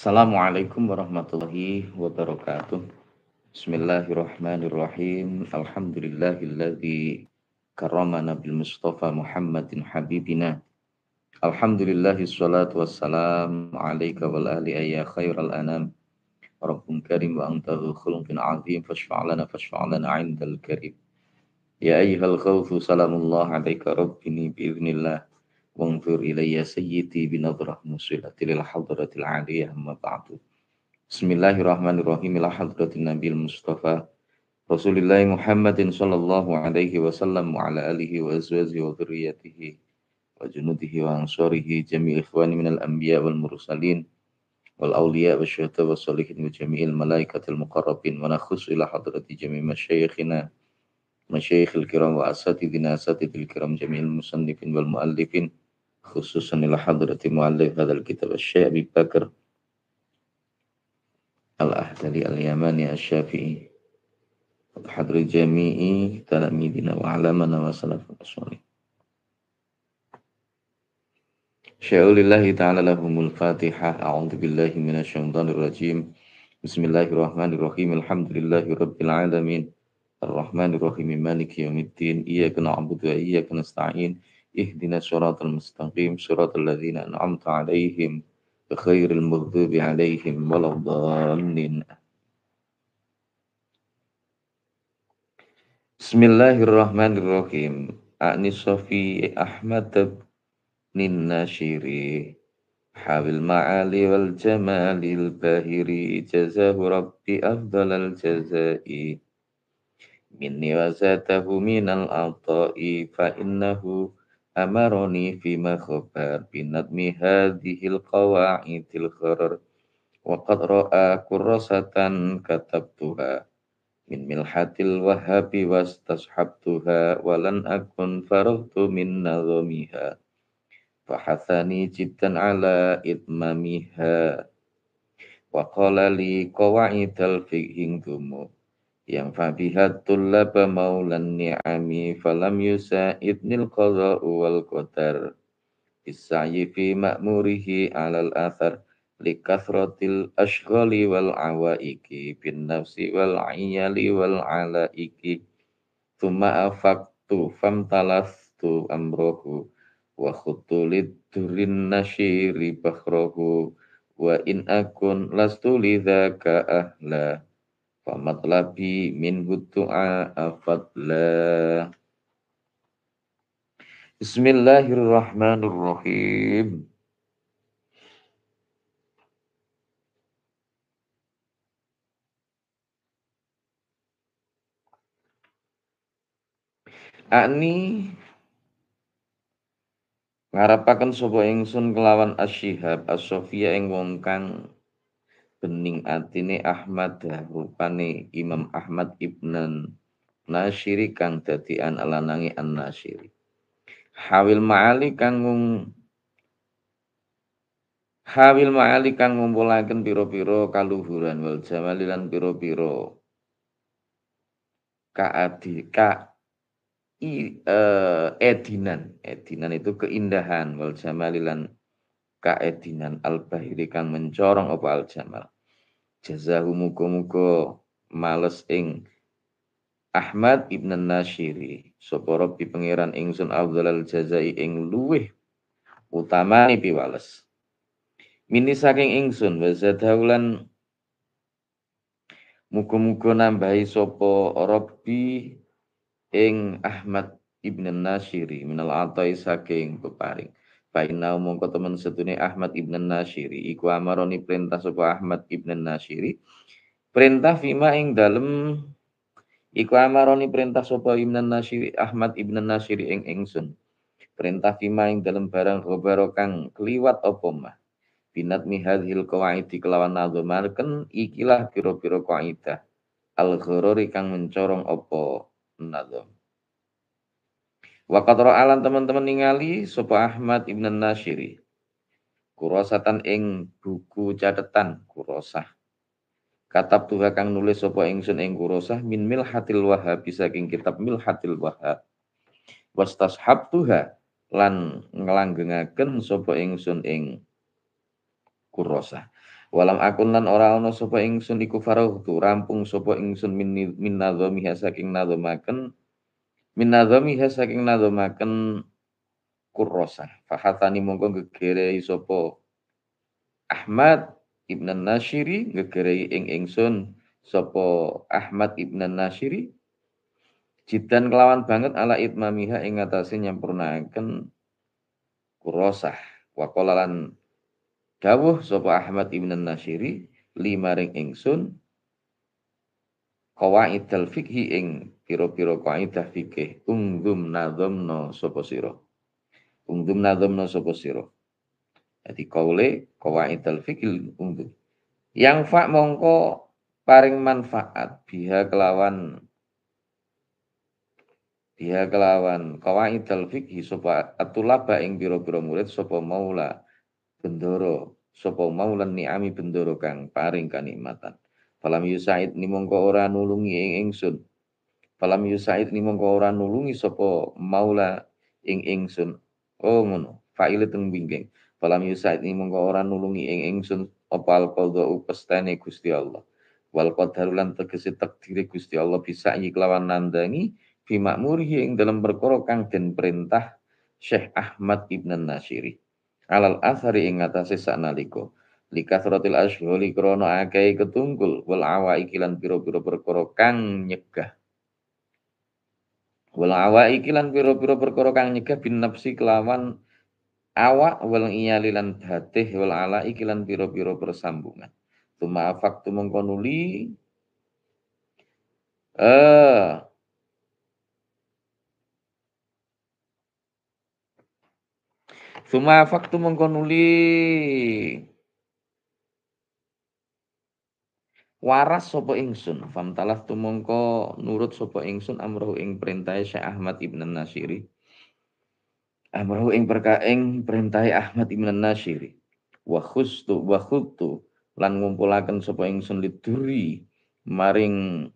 Assalamualaikum warahmatullahi wabarakatuh. Bismillahirrahmanirrahim. Alhamdulillahilladzi karamana bil Mustafa Muhammadin habibina. Alhamdulillahi salatu wassalam alaika wal ahli ayya khairal anam. Rabbun karim wa anta khulqin azim fashfa' lana fashfa' lana indal karim. Ya ayyuhal khawfu salamullah alaika rabbini bi biiznillah. وانظر إلي سيدي بنظرة مسلة للحضرة العالية أما بعد بسم الله الرحمن الرحيم إلى حضرة النبي المصطفى رسول الله محمد صلى الله عليه وسلم وعلى آله وأزواجه وذريته وجنوده وأنصاره جميع إخواني من الأنبياء والمرسلين والأولياء والشهداء والصالحين وجميع الملائكة المقربين ونخص إلى حضرة جميع مشايخنا مشايخ الكرام وأساتذنا أساتذة الكرام جميع المصنفين والمؤلفين خصوصا إلى حضرة مؤلف هذا الكتاب الشيخ أبي بكر الأحدلي اليماني الشافعي وحضر جميع تلاميذنا وعلمنا وسلف الصالحين شاء لله تعالى لهم الفاتحة أعوذ بالله من الشيطان الرجيم بسم الله الرحمن الرحيم الحمد لله رب العالمين الرحمن الرحيم مالك يوم الدين إياك نعبد وإياك نستعين اهدنا صراط المستقيم صراط الذين انعمت عليهم بخير المغضوب عليهم ولا الضالين بسم الله الرحمن الرحيم أني صفي أحمد بن الناشيري حابل المعالي والجمال الباهري جزاه ربي أفضل الجزاء مني وزاته من العطاء فإنه amaroni fi ma khabar binat mi hadhil qawaidil qarar wa qad ra'a kurrasatan katabtuha min milhatil wahabi was tashabtuha walan akun tu min nazamiha fahathani jiddan ala idmamiha wa qala li qawaidil fihingdumu yang fabihat tullaba maulan ni'ami falam yusaidnil qada'u wal qadar bisayi fi ma'murihi alal athar likathratil ashghali wal awaiki bin nafsi wal ayali wal alaiki thumma afaktu famtalastu amrohu wa khutulid durin nashiri bakhrohu wa in akun lastu lidzaka ahla Famatlabi min butu'a afadla. Bismillahirrahmanirrahim. Ani ngarapaken sapa ingsun kelawan asyihab as-sofia ing wong kang bening atine Ahmad rupane Imam Ahmad ibnan Nasiri kang dadi an alanangi an Nasiri. Hawil ma'ali kang Hawil ma'ali kang ngumpulaken pira-pira kaluhuran wal jamali lan pira-pira kaadi ka i, uh, edinan. Edinan itu keindahan wal jamali lan kaedinan al bahiri kang mencorong apa al jamal jazahu muga-muga males ing Ahmad ibn Nashiri sapa Rabbi pangeran ingsun afdalal jazai ing luweh utamane piwales mini saking ingsun wa zadaulan muga-muga nambahi sapa Rabbi ing Ahmad ibn Nashiri minal atai saking peparing Fainau mongko teman setune Ahmad ibn Nasiri iku amaroni perintah sapa Ahmad ibn Nasiri perintah fima ing dalem iku amaroni perintah sapa ibn Nasiri Ahmad ibn Nasiri ing ingsun perintah fima ing dalem barang gobaro kang opomah, apa mah binat mihadhil qawaidi kelawan marken ikilah piro piro qaidah al-gharori kang mencorong opo nado. Wakat alan teman-teman ningali Sopo Ahmad Ibn Nasiri Kurosatan ing buku catatan kurosah. Katab tuha kang nulis Sopo ingsun ing kurosah min milhatil bisa saking kitab milhatil wahab. hab tuha lan ngelanggengaken Sopo ingsun ing kurosah. Walam akun lan ora ana sapa ingsun iku tu rampung sapa ingsun min min nadhamiha saking makan min nazamiha saking nazamaken kurrosa fahatani mongko gegerei sapa Ahmad Ibn Nashiri gegerei ing ingsun sapa Ahmad Ibn Nashiri jidan kelawan banget ala itmamiha ing atase nyampurnakaken kurrosa wakolalan dawuh sapa Ahmad Ibn Nashiri limaring ingsun qawaidal fikhi ing pira-pira kaidah fikih ungdum nadzamna sapa sira ungdum nadzamna sapa sira jadi kaule qawaidal fikil ungdum yang fa mongko paring manfaat biha kelawan biha kelawan qawaidal fikhi sapa atulaba ing pira-pira murid sapa maula bendoro sapa ni ni'ami bendoro kang paring kanikmatan Falam yusaid ni mongko ora nulungi ing ingsun. Falam yusaid ni mongko ora nulungi sopo maula ing ingsun. Oh ngono. Faile teng bingging. Falam yusaid ni mongko ora nulungi ing ingsun apa al qadha upestane Gusti Allah. Wal qadaru lan tegese takdire Gusti Allah bisa kelawan nandangi bimakmurihi ing dalam perkara kang den perintah Syekh Ahmad Ibn Nasiri. Alal asari ing atase saknalika likasratil ashgholi krana akeh ketungkul wal awaiki lan pira-pira perkara kang nyegah wal awaiki lan pira-pira perkara kang nyegah bin nafsi kelawan awak wal iyali lan hatih wal ala lan pira-pira persambungan tuma afak tumengko nuli eh Suma faktu mengkonuli waras sopo ingsun famtalaf tumongko nurut sopo ingsun amruh ing perintahe Syekh Ahmad Ibn Nasiri amruh ing perka ing Ahmad Ibn Nasiri wa khustu wa khultu lan ngumpulaken sapa ingsun liduri maring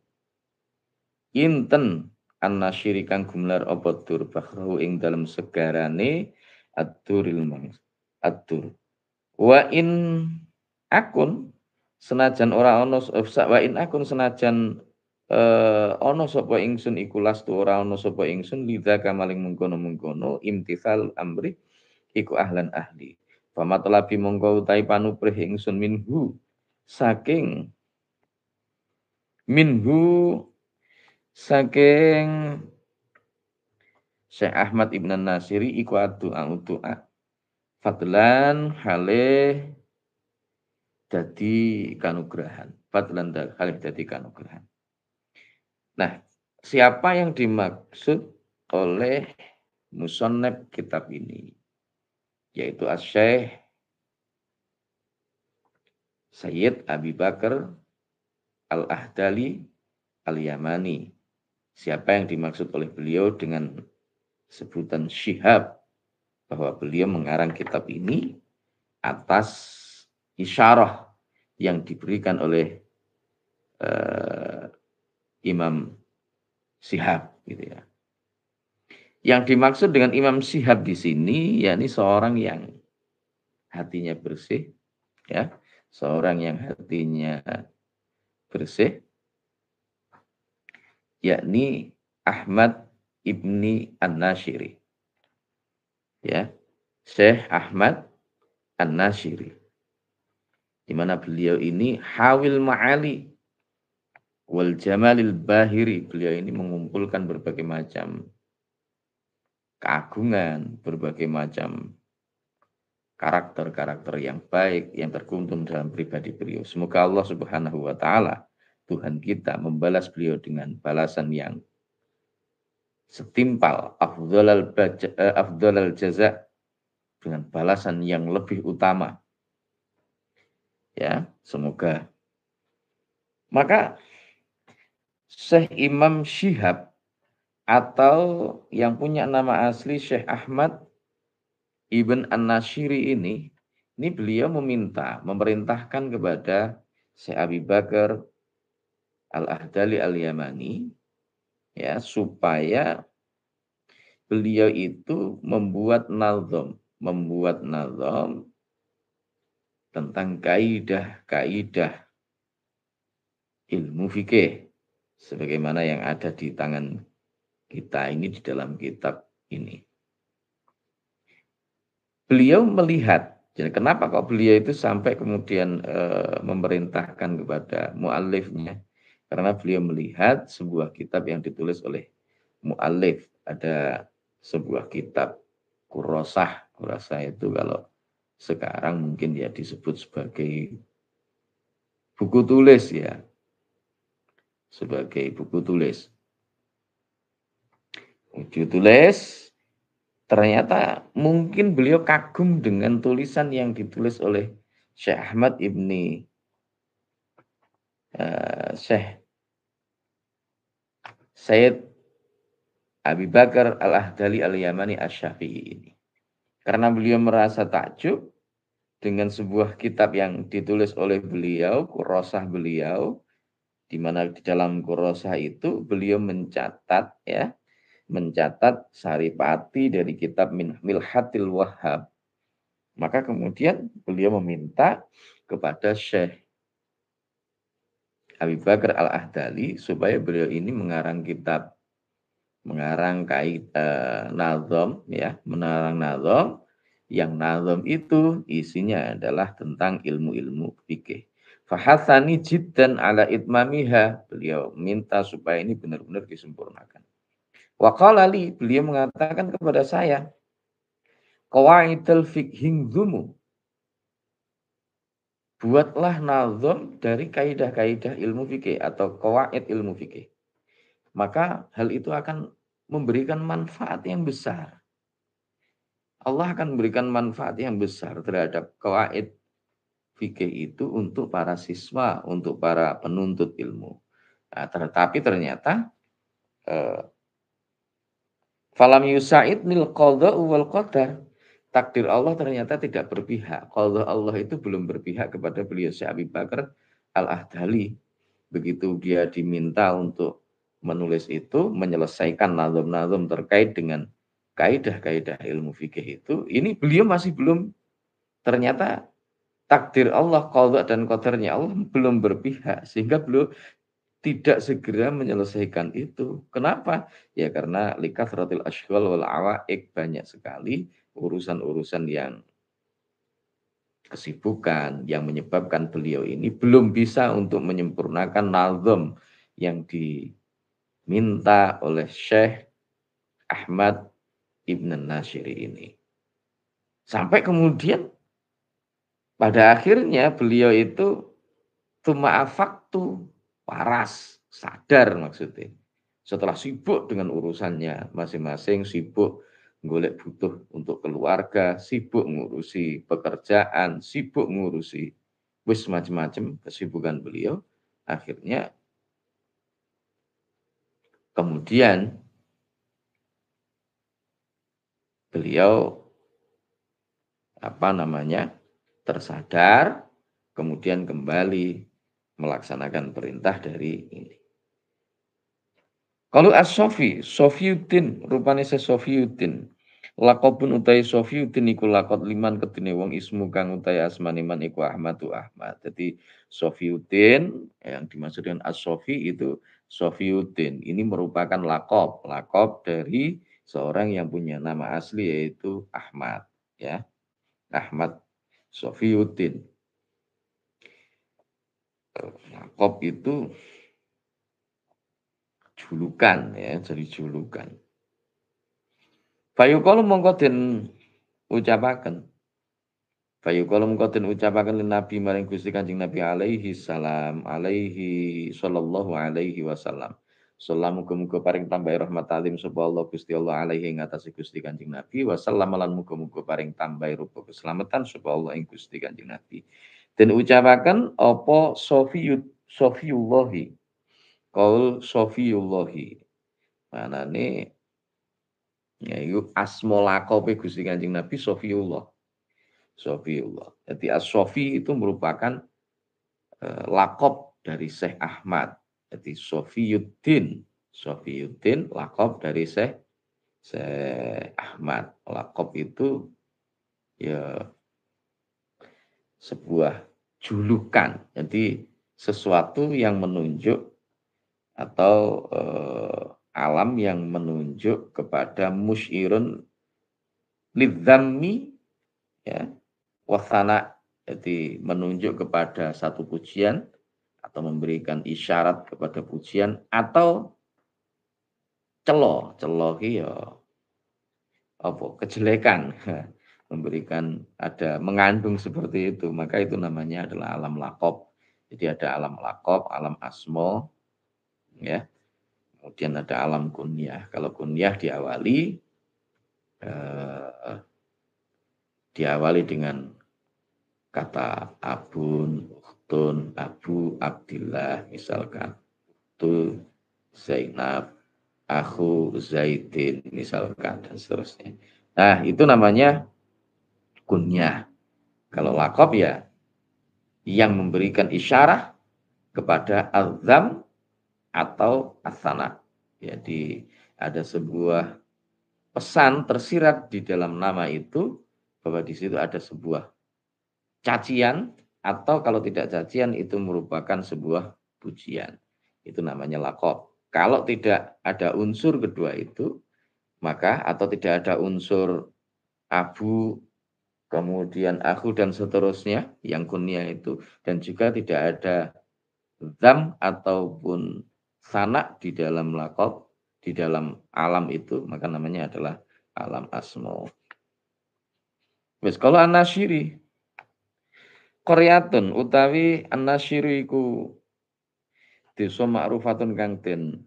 inten an nasiri kang gumlar apa dur bahrahu ing dalem segarane ad-duril mangs ad wa in akun senajan ora ono eh, wa in akun senajan eh ono sapa ingsun iku lastu ora ono sapa ingsun lidza kamaling mengkono-mengkono imtisal amri iku ahlan ahli pamatlabi mongko utahi panuprih ingsun minhu saking minhu saking Syekh Ahmad Ibn Nasiri iku adu'a utu'a fadlan halih jadi kanugrahan. Fadlan halif Jadi kanugrahan. Nah, siapa yang dimaksud oleh musonab kitab ini? Yaitu asy Sayyid Abi Bakar Al-Ahdali Al-Yamani. Siapa yang dimaksud oleh beliau dengan sebutan syihab bahwa beliau mengarang kitab ini atas isyarah yang diberikan oleh uh, Imam Sihab gitu ya. Yang dimaksud dengan Imam Sihab di sini yakni seorang yang hatinya bersih ya, seorang yang hatinya bersih yakni Ahmad Ibni An-Nashiri. Ya, Syekh Ahmad An-Nashiri di mana beliau ini hawil ma'ali wal jamalil bahiri. Beliau ini mengumpulkan berbagai macam keagungan, berbagai macam karakter-karakter yang baik yang terkuntum dalam pribadi beliau. Semoga Allah Subhanahu wa taala Tuhan kita membalas beliau dengan balasan yang setimpal afdhalal eh, jazak dengan balasan yang lebih utama Ya, semoga. Maka Syekh Imam Syihab atau yang punya nama asli Syekh Ahmad Ibn An-Nashiri ini, ini beliau meminta, memerintahkan kepada Syekh Abi Bakar Al-Ahdali Al-Yamani ya supaya beliau itu membuat nazam, membuat nazam tentang kaidah-kaidah ilmu fikih sebagaimana yang ada di tangan kita ini di dalam kitab ini. Beliau melihat, jadi kenapa kok beliau itu sampai kemudian e, memerintahkan kepada mualifnya? Karena beliau melihat sebuah kitab yang ditulis oleh mualif, ada sebuah kitab kurosah, kurosah itu kalau sekarang mungkin ya disebut sebagai buku tulis ya. Sebagai buku tulis. Buku tulis ternyata mungkin beliau kagum dengan tulisan yang ditulis oleh Syekh Ahmad Ibni uh, Syekh Said Abi Bakar Al-Ahdali Al-Yamani Asy-Syafi'i ini. Karena beliau merasa takjub dengan sebuah kitab yang ditulis oleh beliau, kurosah beliau, di mana di dalam kurosah itu beliau mencatat ya, mencatat saripati dari kitab Milhatil Wahhab. Maka kemudian beliau meminta kepada Syekh Abi Bakar Al-Ahdali supaya beliau ini mengarang kitab mengarang kait eh, nazom ya menarang nazom yang nazom itu isinya adalah tentang ilmu-ilmu fikih fahasani jiddan ala itmamiha beliau minta supaya ini benar-benar disempurnakan Wakalali beliau mengatakan kepada saya, kawaidul fikhingzumu, buatlah nazom dari kaidah-kaidah ilmu fikih atau kawaid ilmu fikih maka hal itu akan memberikan manfaat yang besar. Allah akan memberikan manfaat yang besar terhadap kawaid fikih itu untuk para siswa, untuk para penuntut ilmu. Nah, tetapi ternyata eh, falam yusaid nil wal qadar takdir Allah ternyata tidak berpihak. Kalau Allah itu belum berpihak kepada beliau si Abi Bakar al-Ahdali. Begitu dia diminta untuk menulis itu menyelesaikan nazam-nazam terkait dengan kaidah-kaidah ilmu fikih itu. Ini beliau masih belum ternyata takdir Allah, qada dan qadarnya Allah belum berpihak sehingga beliau tidak segera menyelesaikan itu. Kenapa? Ya karena likat ratil asyghal wal awaik banyak sekali urusan-urusan yang kesibukan yang menyebabkan beliau ini belum bisa untuk menyempurnakan nazam yang di minta oleh Syekh Ahmad Ibn Nasiri ini. Sampai kemudian pada akhirnya beliau itu tumaafaktu paras sadar maksudnya. Setelah sibuk dengan urusannya masing-masing, sibuk golek butuh untuk keluarga, sibuk ngurusi pekerjaan, sibuk ngurusi wis macam-macam kesibukan beliau, akhirnya Kemudian beliau apa namanya tersadar, kemudian kembali melaksanakan perintah dari ini. Kalau as-sofi, sofiutin, rupanya se-Sofiuddin. Lakobun utai sofiutin iku lakot liman ketine wong ismu kang utai asmaniman iku ahmadu ahmad. Jadi sofiutin yang dimaksudkan as-sofi itu Sofiuddin. Ini merupakan lakop, lakop dari seorang yang punya nama asli yaitu Ahmad, ya. Ahmad Sofiuddin. Lakop itu julukan ya, jadi julukan. Fayuqalu mongko den ucapaken Fayu kolom kotin ucapakan Nabi maring Gusti Kanjeng Nabi alaihi salam alaihi sallallahu alaihi wasallam. Salam muga paring tambah rahmat alim sapa Allah Gusti Allah alaihi ing atase Gusti Kanjeng Nabi wa sallam lan muga-muga paring tambah rupa keselamatan sapa Allah ing Gusti Kanjeng Nabi. Dan ucapakan apa sofiyut sofiyullahi kaul sofiyullahi. Manane ya iku asma lakope Gusti Kanjeng Nabi sofiyullah Sofiullah. Jadi As-Sofi itu merupakan eh, lakop dari Syekh Ahmad. Jadi Sofiuddin. Yudin, lakop dari Syekh Syekh Ahmad. Lakop itu ya sebuah julukan. Jadi sesuatu yang menunjuk atau eh, alam yang menunjuk kepada musyirun lidzami ya wasana jadi menunjuk kepada satu pujian atau memberikan isyarat kepada pujian atau celo celohi ya apa kejelekan memberikan ada mengandung seperti itu maka itu namanya adalah alam lakop jadi ada alam lakop alam asmo ya kemudian ada alam kunyah kalau kunyah diawali eh, diawali dengan kata abun, uhtun, abu, abdillah misalkan. tu, Zainab, aku Zaidin misalkan dan seterusnya. Nah, itu namanya kunyah. Kalau lakop ya yang memberikan isyarah kepada azam atau asana. Jadi ada sebuah pesan tersirat di dalam nama itu bahwa di situ ada sebuah cacian atau kalau tidak cacian itu merupakan sebuah pujian. Itu namanya lakop. Kalau tidak ada unsur kedua itu, maka atau tidak ada unsur abu, kemudian aku dan seterusnya yang kunia itu, dan juga tidak ada zam ataupun sanak di dalam lakop, di dalam alam itu, maka namanya adalah alam asmo. Wes kalau anasiri koriatun utawi anasiri iku desa ma'rufatun kang den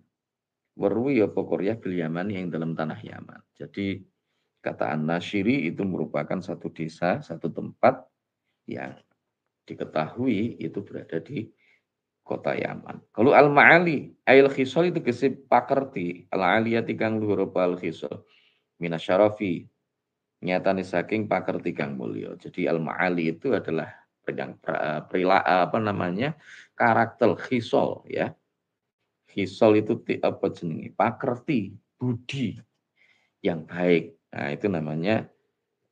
weruhi apa Korea Yaman yang dalam tanah Yaman. Jadi kata anasiri itu merupakan satu desa, satu tempat yang diketahui itu berada di kota Yaman. Kalau al-ma'ali, ayil khisol itu gesip pakerti, al-aliyati kang luhur al-khisol, minasyarafi, nyatane saking pakerti kang mulio Jadi al-ma'ali itu adalah yang eh, perila eh, apa namanya karakter hisol ya hisol itu apa jenenge pakerti budi yang baik nah itu namanya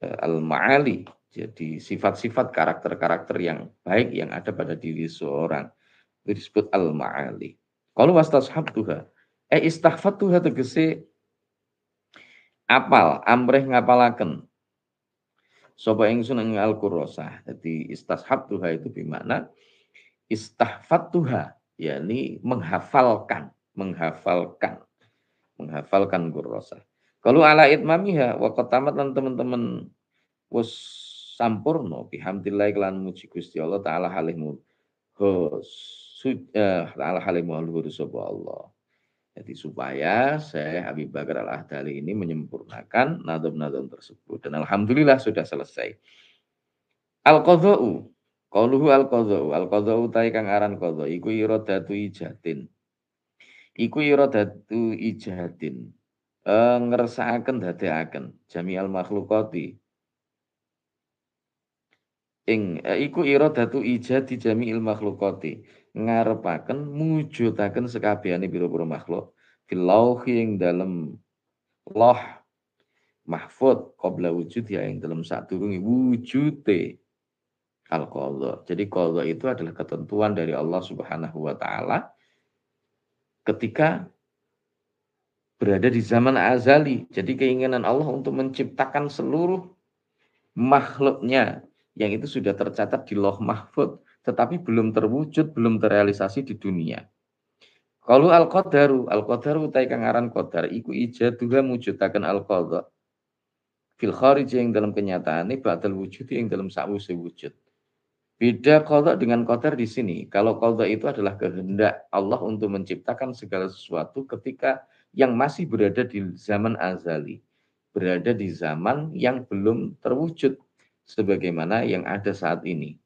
eh, al maali jadi sifat-sifat karakter-karakter yang baik yang ada pada diri seorang itu disebut al maali kalau wastashab tuha eh istighfar tuha tegese apal amreh ngapalaken sapa ingsun ing al-qurrasah dadi tuha itu bermakna istahfattuha yakni menghafalkan menghafalkan menghafalkan qurrasah kalau ala itmamiha wa qatamat lan teman-teman wis sampurno bihamdillah lan muji Gusti Allah taala halih ho eh, ta'ala halih maha Allah jadi supaya saya Habib Bakar Al-Ahdali ini menyempurnakan nadom-nadom tersebut. Dan Alhamdulillah sudah selesai. Al-Qadha'u. Qaluhu Al-Qadha'u. Al-Qadha'u tay kang aran qadha. Iku iradatu ijatin. Iku iradatu ijatin. E, ngeresaaken jami Jami'al makhlukati. Ing, e, iku iradatu ijati jami'il makhlukati ngarepaken mujudaken sekabehane pira-pira makhluk filauhi lauhi ing dalem loh mahfud qabla wujud ya ing dalem sadurunge turungi al qadha. Jadi qadha itu adalah ketentuan dari Allah Subhanahu wa taala ketika berada di zaman azali. Jadi keinginan Allah untuk menciptakan seluruh makhluknya yang itu sudah tercatat di Loh Mahfud tetapi belum terwujud, belum terrealisasi di dunia. Kalau al-qadaru, al-qadaru utai kangaran qadar iku juga mujudaken al qadar Fil khariji yang dalam kenyataan ini batal wujud yang dalam sakwuse sewujud Beda kalau dengan qadar di sini. Kalau qadha itu adalah kehendak Allah untuk menciptakan segala sesuatu ketika yang masih berada di zaman azali, berada di zaman yang belum terwujud, sebagaimana yang ada saat ini.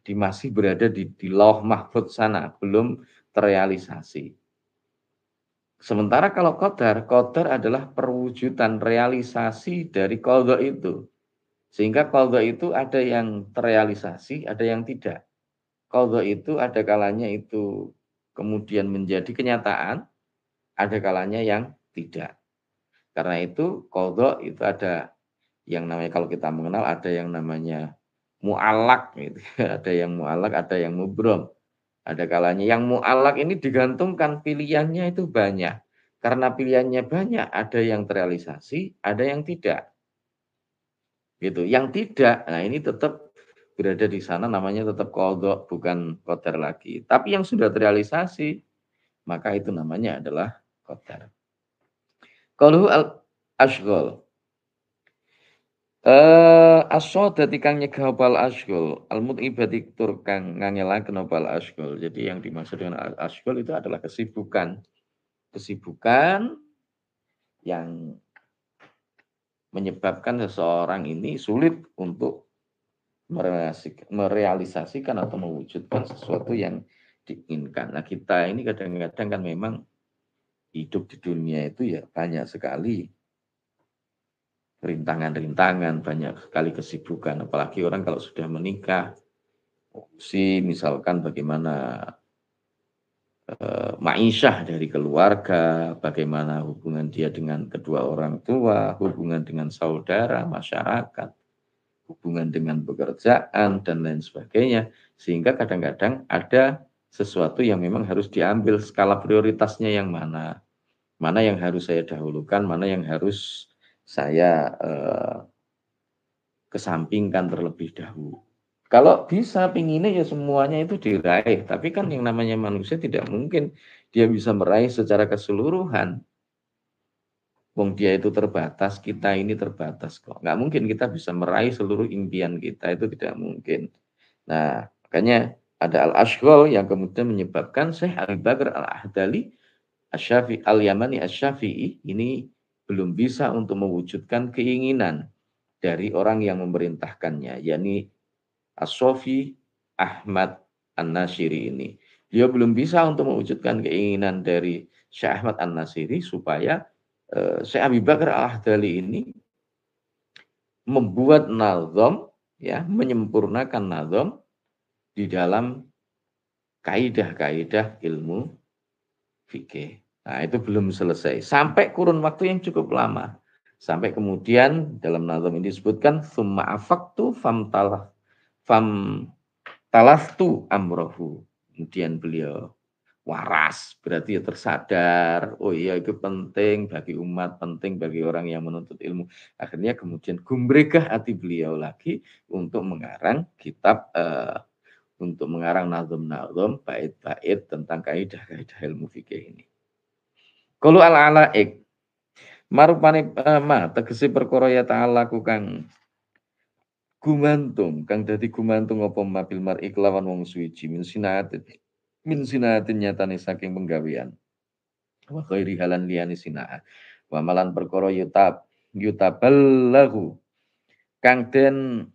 Jadi masih berada di, di lauh mahfud sana, belum terrealisasi. Sementara kalau kodar, kodar adalah perwujudan realisasi dari kodok itu. Sehingga kodok itu ada yang terrealisasi, ada yang tidak. Kodok itu ada kalanya itu kemudian menjadi kenyataan, ada kalanya yang tidak. Karena itu kodok itu ada yang namanya kalau kita mengenal ada yang namanya mu'alak gitu. ada yang mu'alak ada yang mubrom ada kalanya yang mu'alak ini digantungkan pilihannya itu banyak karena pilihannya banyak ada yang terrealisasi ada yang tidak gitu yang tidak nah ini tetap berada di sana namanya tetap kodok bukan koter lagi tapi yang sudah terrealisasi maka itu namanya adalah koter. kalau al ashgol Eh asodati kang nyegah bal asgol, Almut mutibati tur kang ngangelaken kenopal asgol. Jadi yang dimaksud dengan asgol itu adalah kesibukan. Kesibukan yang menyebabkan seseorang ini sulit untuk merealisasikan atau mewujudkan sesuatu yang diinginkan. Nah kita ini kadang-kadang kan memang hidup di dunia itu ya banyak sekali rintangan-rintangan, banyak sekali kesibukan. Apalagi orang kalau sudah menikah, si misalkan bagaimana e, ma'isyah dari keluarga, bagaimana hubungan dia dengan kedua orang tua, hubungan dengan saudara, masyarakat, hubungan dengan pekerjaan, dan lain sebagainya. Sehingga kadang-kadang ada sesuatu yang memang harus diambil skala prioritasnya yang mana. Mana yang harus saya dahulukan, mana yang harus saya eh, kesampingkan terlebih dahulu. Kalau bisa pinginnya ya semuanya itu diraih, tapi kan yang namanya manusia tidak mungkin dia bisa meraih secara keseluruhan. Wong dia itu terbatas, kita ini terbatas kok. Nggak mungkin kita bisa meraih seluruh impian kita itu tidak mungkin. Nah, makanya ada al ashghal yang kemudian menyebabkan Syekh Al-Bagr al Ahdali Asyafi al Yamani Asyafi'i ini belum bisa untuk mewujudkan keinginan dari orang yang memerintahkannya, yakni Asofi Ahmad An-Nasiri ini. Dia belum bisa untuk mewujudkan keinginan dari Syekh Ahmad An-Nasiri supaya eh, Syekh Abi Bakar Al-Ahdali ini membuat nazom, ya, menyempurnakan nazom di dalam kaidah-kaidah ilmu fikih. Nah, itu belum selesai. Sampai kurun waktu yang cukup lama. Sampai kemudian dalam nazam ini disebutkan summa afaktu fam talah fam talastu amrohu. Kemudian beliau waras, berarti ya tersadar, oh iya itu penting bagi umat, penting bagi orang yang menuntut ilmu. Akhirnya kemudian gumbregah hati beliau lagi untuk mengarang kitab uh, untuk mengarang nazam-nazam bait-bait tentang kaidah-kaidah ilmu fikih ini. Kalau ala alaik marupane uh, ma tegesi perkara ya ta'ala ku kang gumantung kang dadi gumantung apa ma mar iklawan wong suici min sinatin min sinatin nyatane saking penggawean wa khairi halan liyane sinaa wa malan perkara yutab yutaballahu kang den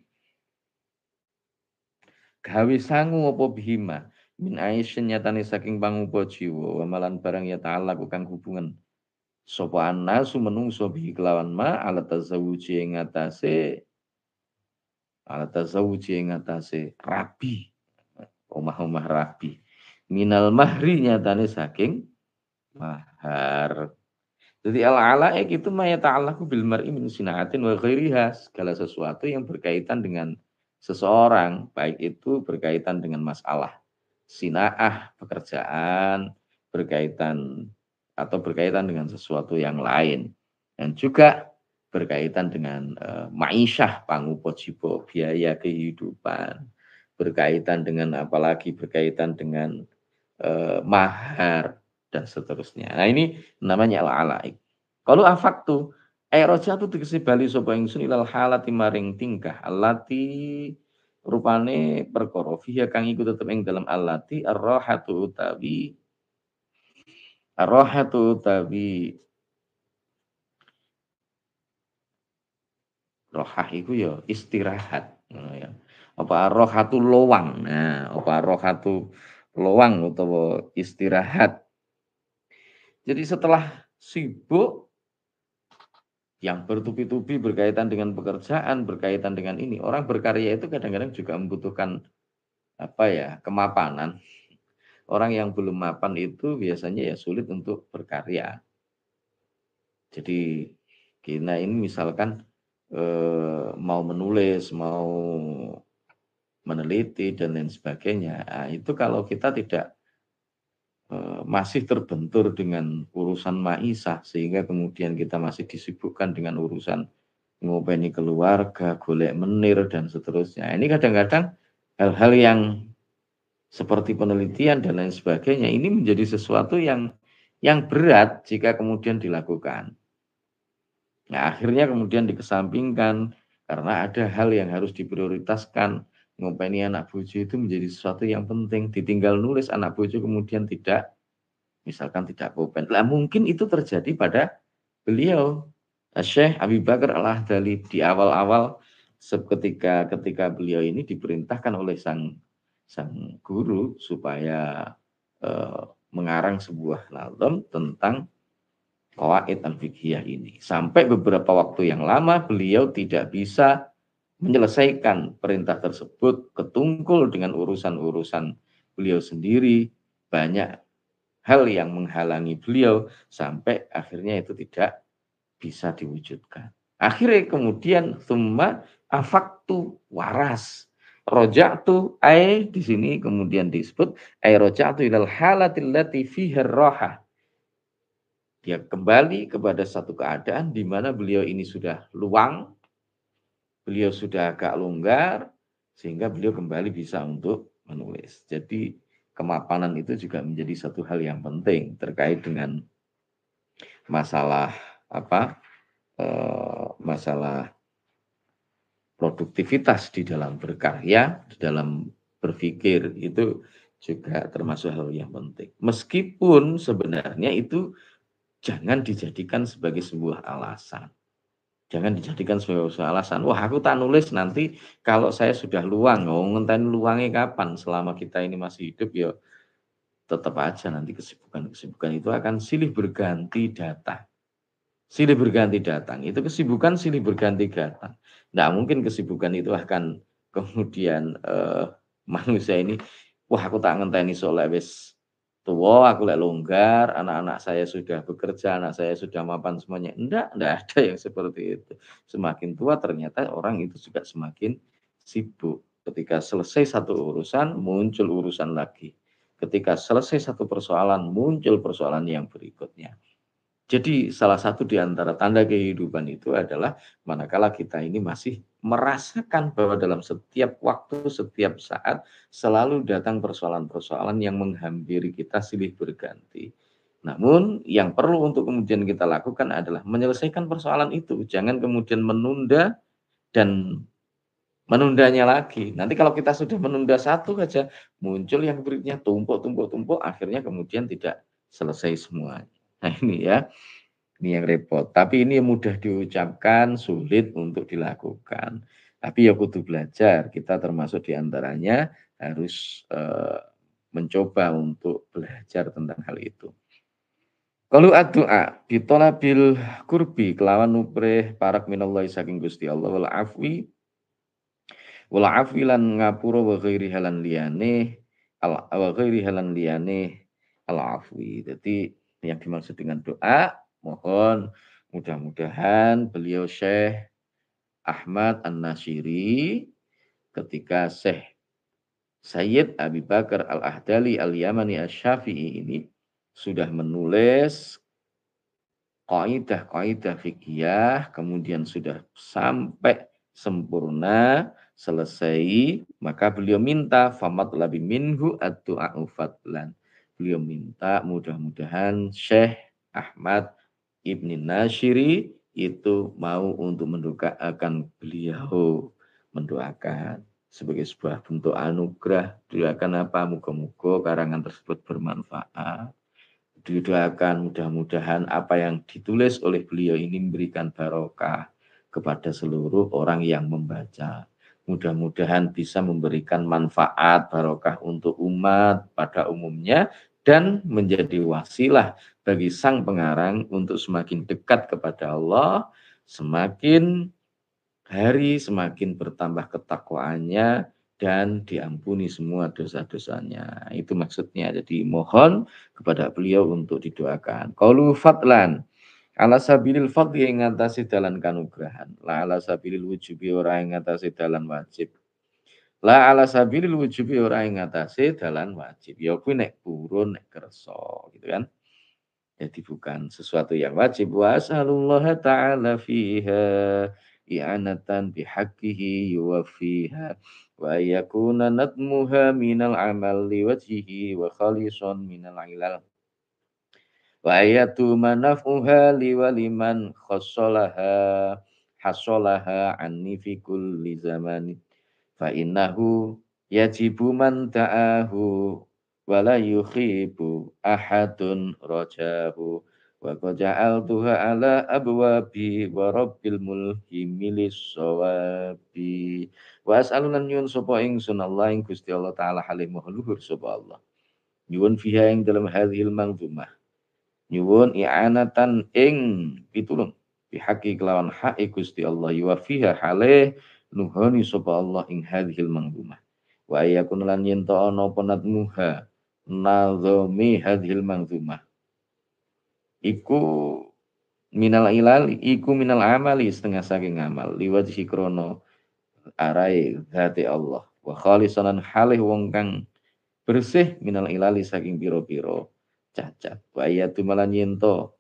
gawe sangu apa bihima min aisyin nyatani saking pangupa jiwa wa malan barang ya ta'ala kukan hubungan sapa annasu menungso bi kelawan ma ala tazawuji yang atase ala tazawuji yang atase rabi omah-omah rabi minal mahri nyatani saking mahar jadi ala-ala ek itu maya taala bil mar'i min sinahatin wa ghairiha segala sesuatu yang berkaitan dengan seseorang baik itu berkaitan dengan masalah sinaah pekerjaan berkaitan atau berkaitan dengan sesuatu yang lain dan juga berkaitan dengan e, maisyah pangupo biaya kehidupan berkaitan dengan apalagi berkaitan dengan e, mahar dan seterusnya. Nah ini namanya al-alaik. Kalau afaktu Aeroja itu dikasih bali sapa ingsun ilal halati maring tingkah alati rupane perkara fiha kang iku tetep ing dalam allati arrahatu utawi arrahatu utawi rohah iku ya istirahat ya. apa rohatu lowang nah apa rohatu lowang atau istirahat jadi setelah sibuk yang bertubi-tubi berkaitan dengan pekerjaan, berkaitan dengan ini. Orang berkarya itu kadang-kadang juga membutuhkan apa ya kemapanan. Orang yang belum mapan itu biasanya ya sulit untuk berkarya. Jadi kita ini misalkan eh, mau menulis, mau meneliti dan lain sebagainya. Nah, itu kalau kita tidak Eh, masih terbentur dengan urusan maisah sehingga kemudian kita masih disibukkan dengan urusan ngopeni keluarga, golek menir dan seterusnya. Ini kadang-kadang hal-hal yang seperti penelitian dan lain sebagainya ini menjadi sesuatu yang yang berat jika kemudian dilakukan. Nah, akhirnya kemudian dikesampingkan karena ada hal yang harus diprioritaskan ngopeni anak bojo itu menjadi sesuatu yang penting. Ditinggal nulis anak bojo kemudian tidak, misalkan tidak open Lah mungkin itu terjadi pada beliau. Nah, Syekh Abi Bakar al-Ahdali di awal-awal ketika ketika beliau ini diperintahkan oleh sang sang guru supaya e, mengarang sebuah nazam tentang kawaid al ini. Sampai beberapa waktu yang lama beliau tidak bisa menyelesaikan perintah tersebut ketungkul dengan urusan-urusan beliau sendiri banyak hal yang menghalangi beliau sampai akhirnya itu tidak bisa diwujudkan. Akhirnya kemudian summa afaktu waras. Roja'tu ai di sini kemudian disebut ai roja'tu ilal halatil lati roha. Dia kembali kepada satu keadaan di mana beliau ini sudah luang, beliau sudah agak longgar sehingga beliau kembali bisa untuk menulis. Jadi kemapanan itu juga menjadi satu hal yang penting terkait dengan masalah apa eh, masalah produktivitas di dalam berkarya, di dalam berpikir itu juga termasuk hal yang penting. Meskipun sebenarnya itu jangan dijadikan sebagai sebuah alasan. Jangan dijadikan sebagai alasan. Wah, aku tak nulis nanti kalau saya sudah luang. Oh, ngenten luangnya kapan? Selama kita ini masih hidup ya tetap aja nanti kesibukan-kesibukan itu akan silih berganti datang. Silih berganti datang. Itu kesibukan silih berganti datang. Nah, mungkin kesibukan itu akan kemudian eh, manusia ini wah aku tak ngenteni soal wis tua, aku lek longgar, anak-anak saya sudah bekerja, anak saya sudah mapan semuanya. Enggak, enggak ada yang seperti itu. Semakin tua ternyata orang itu juga semakin sibuk. Ketika selesai satu urusan, muncul urusan lagi. Ketika selesai satu persoalan, muncul persoalan yang berikutnya. Jadi salah satu di antara tanda kehidupan itu adalah manakala kita ini masih merasakan bahwa dalam setiap waktu, setiap saat selalu datang persoalan-persoalan yang menghampiri kita silih berganti. Namun yang perlu untuk kemudian kita lakukan adalah menyelesaikan persoalan itu, jangan kemudian menunda dan menundanya lagi. Nanti kalau kita sudah menunda satu saja, muncul yang berikutnya tumpuk, tumpuk, tumpuk, akhirnya kemudian tidak selesai semuanya. Nah ini ya, ini yang repot. Tapi ini yang mudah diucapkan, sulit untuk dilakukan. Tapi ya kudu belajar. Kita termasuk diantaranya harus e, mencoba untuk belajar tentang hal itu. Kalau doa ditolabil kurbi kelawan nupreh parak minallahi saking Gusti Allah wal afwi wal afwi lan ngapura wa ghairi halan liyane al wa ghairi halan liyane al afwi. Jadi yang dimaksud dengan doa mohon mudah-mudahan beliau Syekh Ahmad An-Nasiri ketika Syekh Sayyid Abi Bakar Al-Ahdali Al-Yamani Al syafii ini sudah menulis kaidah-kaidah fikih, kemudian sudah sampai sempurna selesai, maka beliau minta famat labi minhu atau aufatlan beliau minta mudah-mudahan Syekh Ahmad Ibni Nashiri itu mau untuk mendoakan beliau mendoakan sebagai sebuah bentuk anugerah doakan apa muka-muka karangan tersebut bermanfaat didoakan mudah-mudahan apa yang ditulis oleh beliau ini memberikan barokah kepada seluruh orang yang membaca Mudah-mudahan bisa memberikan manfaat barokah untuk umat pada umumnya dan menjadi wasilah bagi sang pengarang untuk semakin dekat kepada Allah, semakin hari semakin bertambah ketakwaannya dan diampuni semua dosa-dosanya. Itu maksudnya. Jadi mohon kepada beliau untuk didoakan. Qalu fatlan Ala sabilil fadli ing ngatasi dalan kanugrahan. La ala sabilil wujubi ora ing ngatasi dalan wajib. La ala sabilil wujubi ora ing ngatasi dalan wajib. Ya kuwi nek purun nek kersa gitu kan. Jadi bukan sesuatu yang wajib. Wa as'alullaha ta'ala fiha i'anatan bihaqqihi fiha wa yakuna nadmuha minal amali wajhihi wa khalisun minal ilal. Wahyatu manafuha li waliman hasolaha hasalaha anni fi kulli zamani fa innahu yajibu man ta'ahu wa la yukhibu ahadun rajahu wa qad tuha ala abwabi wa rabbil mulki milis sawabi wa as'alunan yun sapa ingsun Allah ing Gusti Allah taala halim luhur sapa Allah nyuwun fiha ing dalam hadhil manzumah nyuwun i'anatan ing pitulung bihaqi kelawan hak Gusti Allah wa fiha hale Nuhani sapa Allah ing hadhil mangguma wa yakun lan yen to ana penat muha nazami hadhil mangguma iku minal ilal iku minal amali setengah saking amal si krono arai zati Allah wa khalisanan halih wong kang bersih minal ilali saking piro-piro cacat wa iyatuma lan yento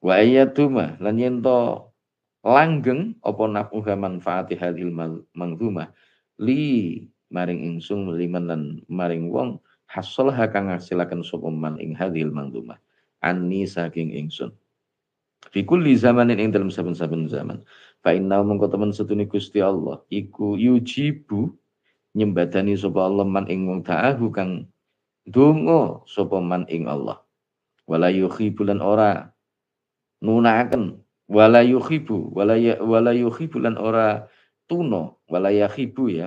wa iyatuma lan yento langgeng apa nafuha manfaati hadil mangduma li maring ingsun liman lan maring wong hasolha kang ngasilaken sapa man ing hadil mangduma anni saking ingsun fi kulli zamanin ing dalam saben-saben zaman fa inna mongko teman setune Gusti Allah iku yujibu nyembadani sapa Allah man ing wong ta'ahu kang Dungo sopoman ing Allah. Wala lan ora nunaken wala yukhibu wala ya, lan ora tuno wala ya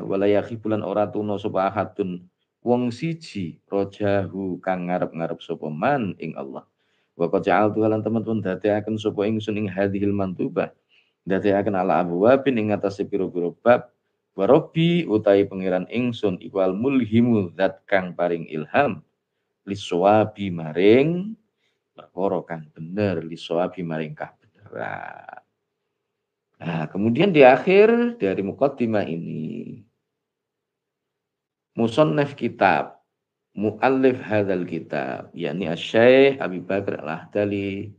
wala lan ora tuno sopahatun, wong siji rojahu kang ngarep-ngarep sapa man ing Allah. Wako qad tuhalan teman-teman dati akan ingsun ing hadihil mantubah. akan ala wabin ing atase pira piru bab Warobi utai pengiran ingsun iwal mulhimu zat kang paring ilham liswabi maring berkorokan kang bener liswabi maring kabeneran. Nah, kemudian di akhir dari mukaddimah ini nev kitab muallif hadal kitab yakni asy Abi Bakar Al-Ahdali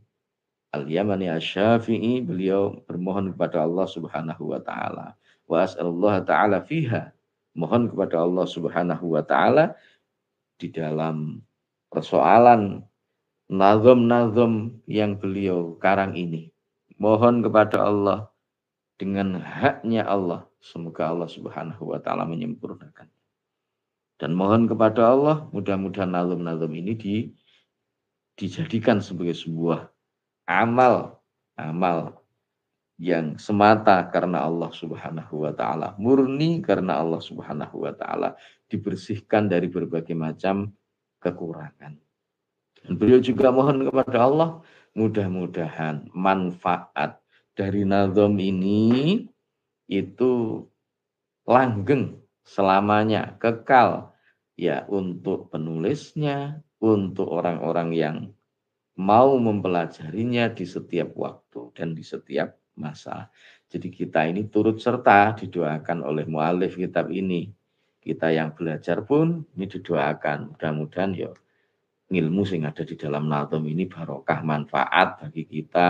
Al-Yamani asy beliau bermohon kepada Allah Subhanahu wa taala wa as'alullah ta'ala fiha. Mohon kepada Allah subhanahu wa ta'ala di dalam persoalan nazom-nazom yang beliau karang ini. Mohon kepada Allah dengan haknya Allah. Semoga Allah subhanahu wa ta'ala menyempurnakan. Dan mohon kepada Allah mudah-mudahan nazom-nazom ini di, dijadikan sebagai sebuah amal. Amal yang semata karena Allah Subhanahu wa taala, murni karena Allah Subhanahu wa taala, dibersihkan dari berbagai macam kekurangan. Dan beliau juga mohon kepada Allah mudah-mudahan manfaat dari nazom ini itu langgeng selamanya, kekal ya untuk penulisnya, untuk orang-orang yang mau mempelajarinya di setiap waktu dan di setiap masalah. Jadi kita ini turut serta didoakan oleh mualif kitab ini. Kita yang belajar pun ini didoakan. Mudah-mudahan ya ilmu yang ada di dalam natum ini barokah manfaat bagi kita,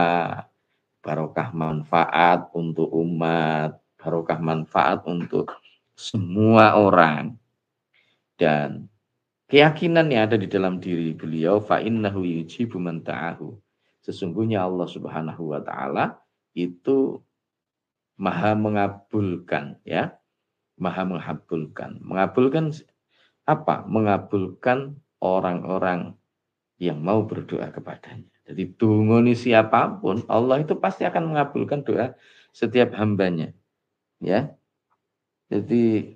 barokah manfaat untuk umat, barokah manfaat untuk semua orang. Dan keyakinan yang ada di dalam diri beliau fa innahu yujibu man Sesungguhnya Allah Subhanahu wa taala itu maha mengabulkan ya maha mengabulkan mengabulkan apa mengabulkan orang-orang yang mau berdoa kepadanya jadi dungoni siapapun Allah itu pasti akan mengabulkan doa setiap hambanya ya jadi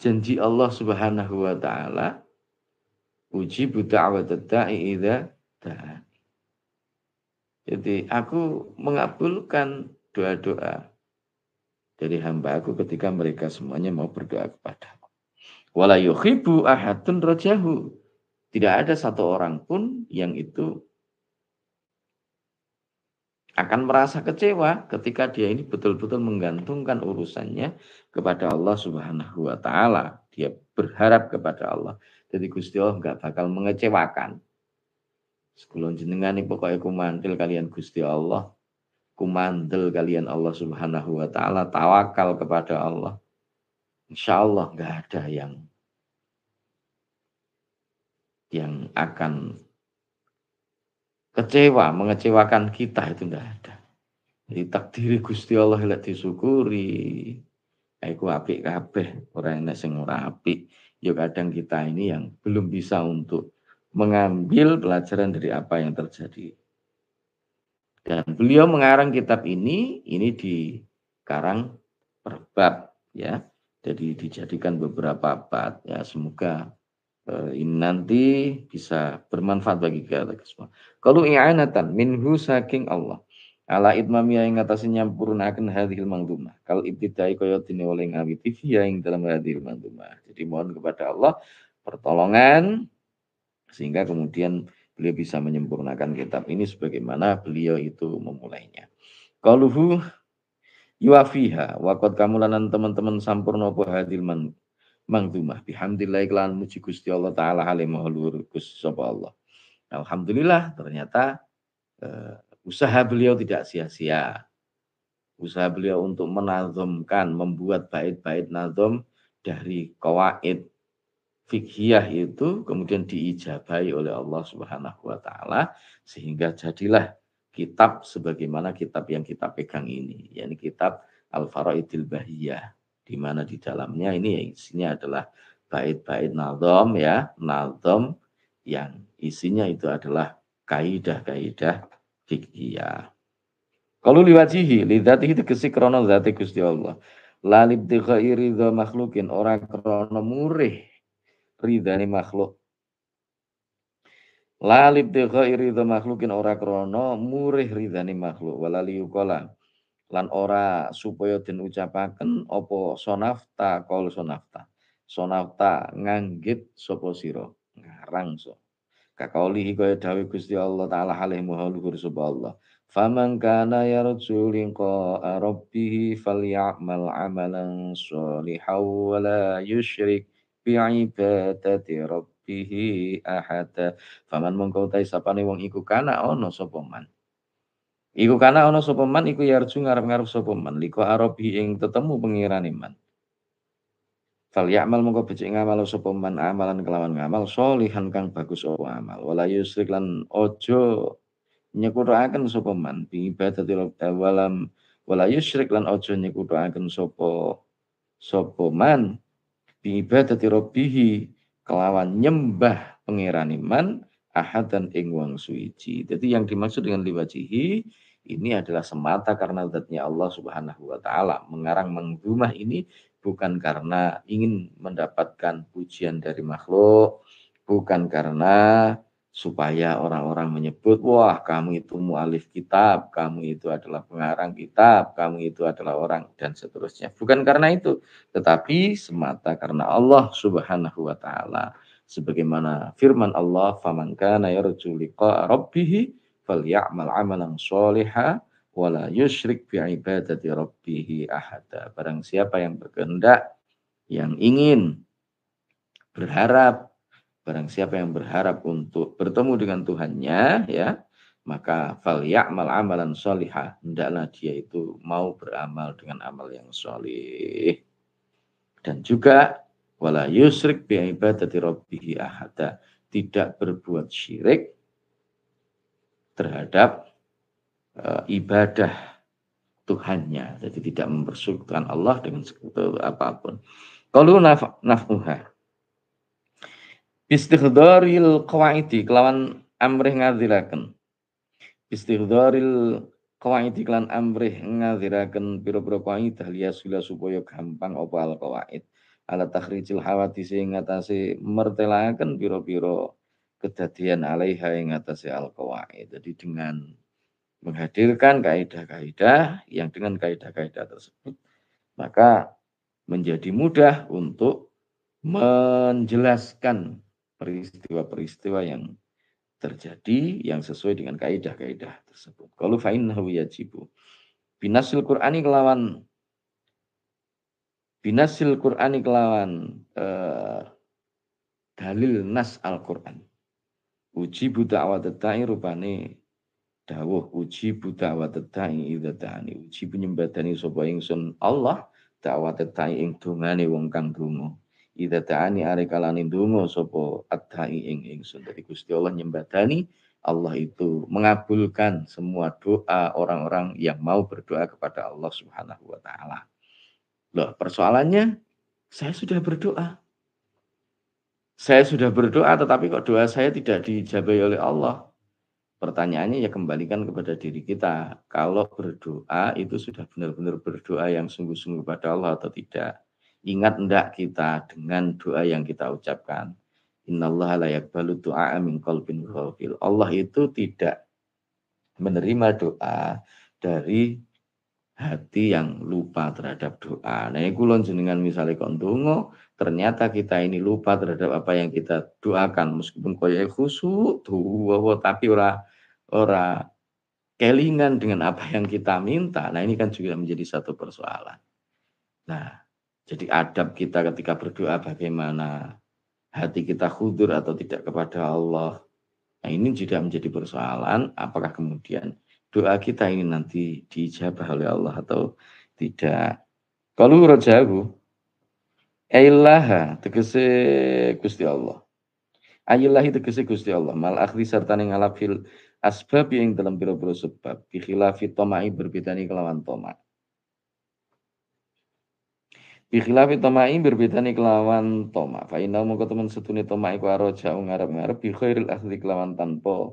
janji Allah Subhanahu wa taala uji buta dai da'an jadi aku mengabulkan doa-doa dari hamba aku ketika mereka semuanya mau berdoa kepadaku. Wala yuhibu ahadun rojahu. Tidak ada satu orang pun yang itu akan merasa kecewa ketika dia ini betul-betul menggantungkan urusannya kepada Allah Subhanahu wa taala. Dia berharap kepada Allah. Jadi Gusti Allah nggak bakal mengecewakan. Sekulon jenengan ini pokoknya kumantil kalian Gusti Allah. Kumandel kalian Allah subhanahu wa ta'ala. Tawakal kepada Allah. Insya Allah nggak ada yang yang akan kecewa, mengecewakan kita itu nggak ada. Jadi takdir Gusti Allah lek disyukuri. aku apik kabeh, orang yang sing ora apik. Ya kadang kita ini yang belum bisa untuk mengambil pelajaran dari apa yang terjadi. Dan beliau mengarang kitab ini, ini di karang perbab ya. Jadi dijadikan beberapa bab ya semoga eh, ini nanti bisa bermanfaat bagi kita semua. Kalau i'anatan minhu saking Allah ala yang atasnya atase akan hadhil mangduma kal ibtidai kaya ini oleh ngawiti tv yang dalam hadhil mangduma jadi mohon kepada Allah pertolongan sehingga kemudian beliau bisa menyempurnakan kitab ini sebagaimana beliau itu memulainya. Kaluhu yuafiha wakot kamulanan teman-teman sampurno apa hadil man mangdumah bihamdillah iklan muji Gusti Allah taala halimah luhur gusti Allah. Alhamdulillah ternyata uh, usaha beliau tidak sia-sia. Usaha beliau untuk menazomkan, membuat bait-bait nazom dari kawaid fikhiyah itu kemudian diijabahi oleh Allah Subhanahu wa taala sehingga jadilah kitab sebagaimana kitab yang kita pegang ini yakni kitab Al-Faraidil Bahiyah di mana di dalamnya ini isinya adalah bait-bait nazam ya nazam yang isinya itu adalah kaidah-kaidah fikhiyah kalau liwajihi lidati itu krono zati Gusti Allah lalib dikhairi makhlukin orang krono murih ridhani makhluk. Lalib tega ridha makhlukin ora krono murih ridhani makhluk walali yukola. Lan ora supaya den ucapaken opo sonafta kol sonafta. Sonafta nganggit sopo siro. Ngarang so. Kakaulihi kaya dawi gusti Allah ta'ala halih muhaluhur sopo Allah. Faman kana yarju liqa'a rabbih falyamal amalan sholihan wala bi'ibadati rabbihi ahad faman mongko utai sapane wong iku kana ono sapa man iku kana ono sapa man iku yarju ya ngarep-ngarep sapa man liko arabi ing tetemu pengirane man Fal ya'mal mongko becik ngamal sapa man amalan kelawan ngamal solihan kang bagus apa amal wala yusrik lan ojo nyekutaken sapa man bi ibadati eh, walam wala yusyrik lan ojo nyekutaken sapa sapa man biibadati rabbihi kelawan nyembah pangeran iman ahad dan ing wang suici. Jadi yang dimaksud dengan liwajihi ini adalah semata karena zatnya Allah Subhanahu wa taala. Mengarang mengdumah ini bukan karena ingin mendapatkan pujian dari makhluk, bukan karena supaya orang-orang menyebut, wah kamu itu mu'alif kitab, kamu itu adalah pengarang kitab, kamu itu adalah orang, dan seterusnya. Bukan karena itu, tetapi semata karena Allah subhanahu wa ta'ala. Sebagaimana firman Allah, فَمَنْ كَانَ يَرْجُ لِقَاءَ fal yamal عَمَلًا صَالِحًا وَلَا bi بِعِبَادَةِ رَبِّهِ ahada Barang siapa yang berkehendak, yang ingin, berharap, Barang siapa yang berharap untuk bertemu dengan Tuhannya, ya, maka fal ya'mal amalan solihah. Hendaklah dia itu mau beramal dengan amal yang solih. Dan juga, wala yusrik ibadati rabbih ahada. Tidak berbuat syirik terhadap ibadah eh, ibadah Tuhannya. Jadi tidak mempersekutukan Allah dengan sekutu apapun. Kalau naf istighdaril qawaidi kelawan amrih ngadziraken. istighdaril qawaidi kelan amrih ngadziraken pira-pira qawaid liyasula supaya gampang apa al qawaid. Ala takhrijil hawadis ing atase mertelaken pira-pira kedadian alaiha ing atase al qawaid. Jadi dengan menghadirkan kaidah-kaidah yang dengan kaidah-kaidah tersebut maka menjadi mudah untuk menjelaskan peristiwa-peristiwa yang terjadi yang sesuai dengan kaidah-kaidah tersebut. Kalau fa'in yajibu. Binasil Qur'ani kelawan binasil Qur'ani kelawan eh, dalil nas Al-Qur'an. Uji buta awatetai rupane dawuh uji buta awatetai idatani uji penyembadani sapa ingsun Allah dawat tetai ing dongane wong kang donga. Ida ta'ani arekalani dungo sopo adha'i ing ingsun. Jadi Gusti Allah nyembadani, Allah itu mengabulkan semua doa orang-orang yang mau berdoa kepada Allah Subhanahu wa taala. Loh, persoalannya saya sudah berdoa. Saya sudah berdoa tetapi kok doa saya tidak dijabai oleh Allah? Pertanyaannya ya kembalikan kepada diri kita. Kalau berdoa itu sudah benar-benar berdoa yang sungguh-sungguh pada Allah atau tidak? Ingat ndak kita dengan doa yang kita ucapkan. Innallaha la yaqbalu du'a min qalbin Allah itu tidak menerima doa dari hati yang lupa terhadap doa. Nah, kulon jenengan misalnya kok ternyata kita ini lupa terhadap apa yang kita doakan meskipun koyo khusuk tuh tapi ora ora kelingan dengan apa yang kita minta. Nah, ini kan juga menjadi satu persoalan. Nah, jadi adab kita ketika berdoa bagaimana? Hati kita khudur atau tidak kepada Allah. Nah ini juga menjadi persoalan apakah kemudian doa kita ini nanti diijabah oleh Allah atau tidak. Kalau rajahu, Ailaha tegese Gusti Allah. Ayilahi tegese Gusti Allah mal akhli serta ning asbab yang dalam biro-biro sebab Bikhilafi tomai berbeda kelawan tomai. Bikhilafi tomai berbeda nih kelawan toma. Fainal mongko teman setuni toma itu aroja ungarap ngarep bikhairil asli kelawan tanpa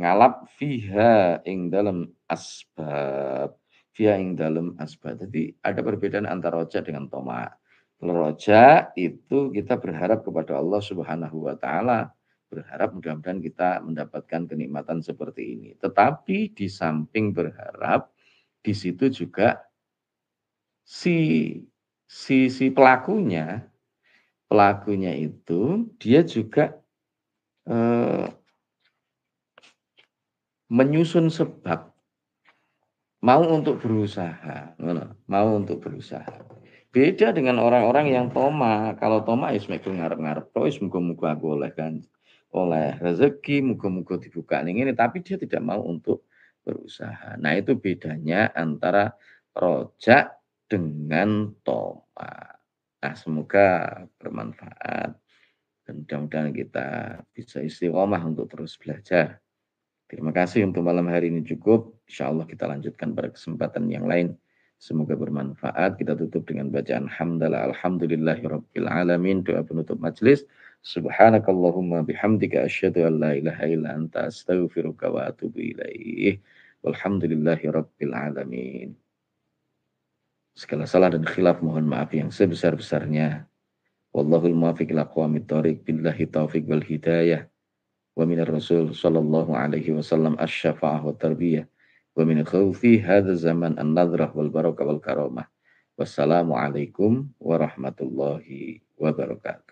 ngalap fiha ing dalam asbab. Fiha ing dalam asbab. Jadi ada perbedaan antara roja dengan toma. roja itu kita berharap kepada Allah Subhanahu wa taala, berharap mudah-mudahan kita mendapatkan kenikmatan seperti ini. Tetapi di samping berharap, di situ juga si sisi pelakunya, pelakunya itu dia juga eh, menyusun sebab mau untuk berusaha, mau untuk berusaha. Beda dengan orang-orang yang toma. Kalau toma ya semek ngarep-ngarep to, muga-muga aku oleh kan oleh rezeki, muga-muga dibuka ini, ini, tapi dia tidak mau untuk berusaha. Nah itu bedanya antara rojak dengan toma, Nah, semoga bermanfaat dan mudah-mudahan kita bisa istiqomah untuk terus belajar. Terima kasih untuk malam hari ini cukup. Insya Allah kita lanjutkan pada kesempatan yang lain. Semoga bermanfaat. Kita tutup dengan bacaan hamdalah Alhamdulillahirrabbilalamin. doa penutup majelis. Subhanakallahumma bihamdika asyhadu an la ilaha illa anta astaghfiruka wa atubu ilaih. Walhamdulillahi segala salah dan khilaf mohon maaf yang sebesar-besarnya. Wallahul muwafiq ila qawamit thoriq billahi taufiq wal hidayah. Wa minar rasul sallallahu alaihi wasallam asy-syafa'ah wa tarbiyah. Wa min khawfi hadza zaman an-nadrah wal barakah wal karamah. Wassalamualaikum warahmatullahi wabarakatuh.